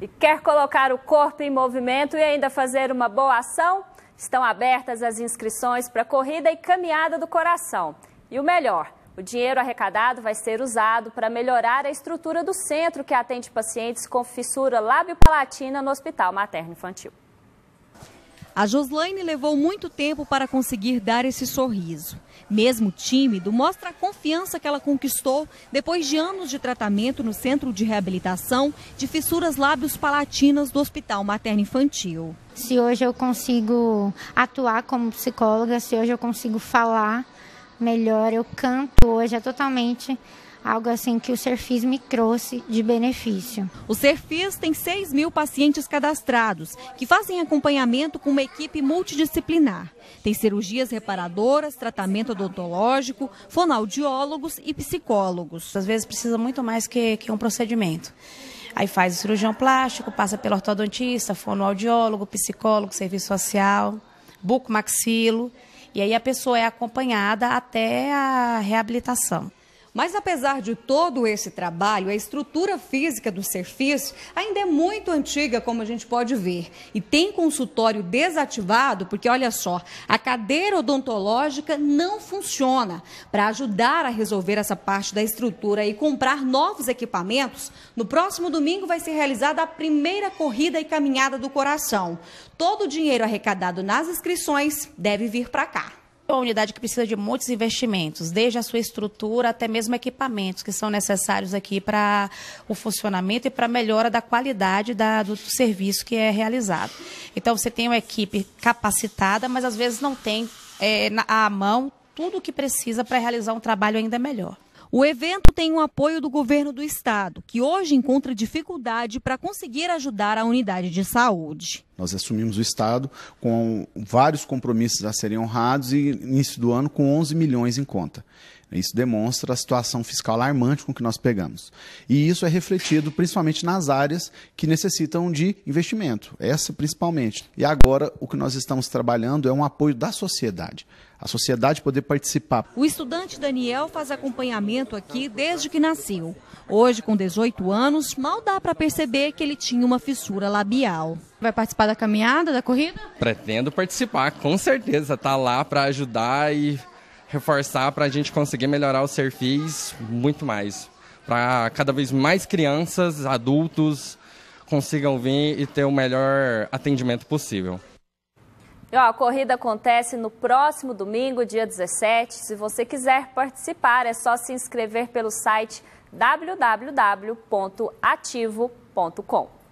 e quer colocar o corpo em movimento e ainda fazer uma boa ação? Estão abertas as inscrições para corrida e caminhada do coração. E o melhor, o dinheiro arrecadado vai ser usado para melhorar a estrutura do centro que atende pacientes com fissura lábio-palatina no Hospital Materno Infantil. A Joslaine levou muito tempo para conseguir dar esse sorriso. Mesmo tímido, mostra a confiança que ela conquistou depois de anos de tratamento no Centro de Reabilitação de Fissuras Lábios Palatinas do Hospital Materno Infantil. Se hoje eu consigo atuar como psicóloga, se hoje eu consigo falar, melhor. Eu canto hoje, é totalmente algo assim que o Serfis me trouxe de benefício. O Serfis tem 6 mil pacientes cadastrados, que fazem acompanhamento com uma equipe multidisciplinar. Tem cirurgias reparadoras, tratamento odontológico, fonoaudiólogos e psicólogos. Às vezes precisa muito mais que, que um procedimento. Aí faz o cirurgião plástico, passa pelo ortodontista, fonoaudiólogo, psicólogo, serviço social, bucomaxilo. maxilo e aí a pessoa é acompanhada até a reabilitação. Mas apesar de todo esse trabalho, a estrutura física do Serfis ainda é muito antiga, como a gente pode ver. E tem consultório desativado, porque olha só, a cadeira odontológica não funciona. Para ajudar a resolver essa parte da estrutura e comprar novos equipamentos, no próximo domingo vai ser realizada a primeira corrida e caminhada do coração. Todo o dinheiro arrecadado nas inscrições deve vir para cá uma unidade que precisa de muitos investimentos, desde a sua estrutura até mesmo equipamentos que são necessários aqui para o funcionamento e para a melhora da qualidade da, do serviço que é realizado. Então, você tem uma equipe capacitada, mas às vezes não tem é, na, à mão tudo o que precisa para realizar um trabalho ainda melhor. O evento tem o apoio do governo do estado, que hoje encontra dificuldade para conseguir ajudar a unidade de saúde. Nós assumimos o estado com vários compromissos a serem honrados e início do ano com 11 milhões em conta. Isso demonstra a situação fiscal alarmante com que nós pegamos. E isso é refletido principalmente nas áreas que necessitam de investimento, essa principalmente. E agora o que nós estamos trabalhando é um apoio da sociedade a sociedade poder participar. O estudante Daniel faz acompanhamento aqui desde que nasceu. Hoje, com 18 anos, mal dá para perceber que ele tinha uma fissura labial. Vai participar da caminhada, da corrida? Pretendo participar, com certeza. Tá lá para ajudar e reforçar para a gente conseguir melhorar os perfis muito mais. Para cada vez mais crianças, adultos consigam vir e ter o melhor atendimento possível. E, ó, a corrida acontece no próximo domingo, dia 17. Se você quiser participar, é só se inscrever pelo site www.ativo.com.